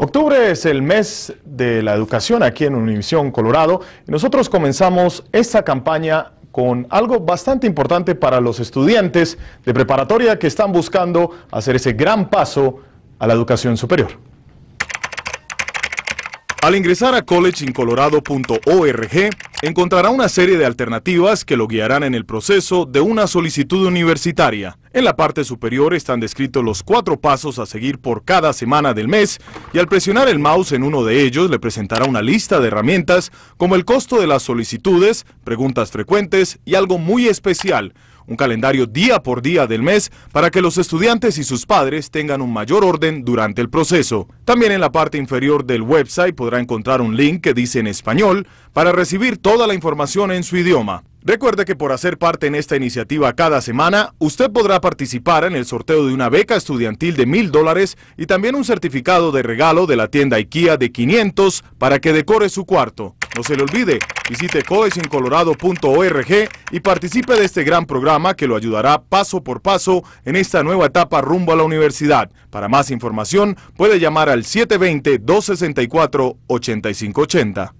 Octubre es el mes de la educación aquí en Univisión Colorado y nosotros comenzamos esta campaña con algo bastante importante para los estudiantes de preparatoria que están buscando hacer ese gran paso a la educación superior. Al ingresar a collegeincolorado.org encontrará una serie de alternativas que lo guiarán en el proceso de una solicitud universitaria. En la parte superior están descritos los cuatro pasos a seguir por cada semana del mes y al presionar el mouse en uno de ellos le presentará una lista de herramientas como el costo de las solicitudes, preguntas frecuentes y algo muy especial, un calendario día por día del mes para que los estudiantes y sus padres tengan un mayor orden durante el proceso. También en la parte inferior del website podrá encontrar un link que dice en español para recibir toda la información en su idioma. Recuerde que por hacer parte en esta iniciativa cada semana, usted podrá participar en el sorteo de una beca estudiantil de mil dólares y también un certificado de regalo de la tienda IKEA de 500 para que decore su cuarto. No se le olvide, visite codesincolorado.org y participe de este gran programa que lo ayudará paso por paso en esta nueva etapa rumbo a la universidad. Para más información puede llamar al 720-264-8580.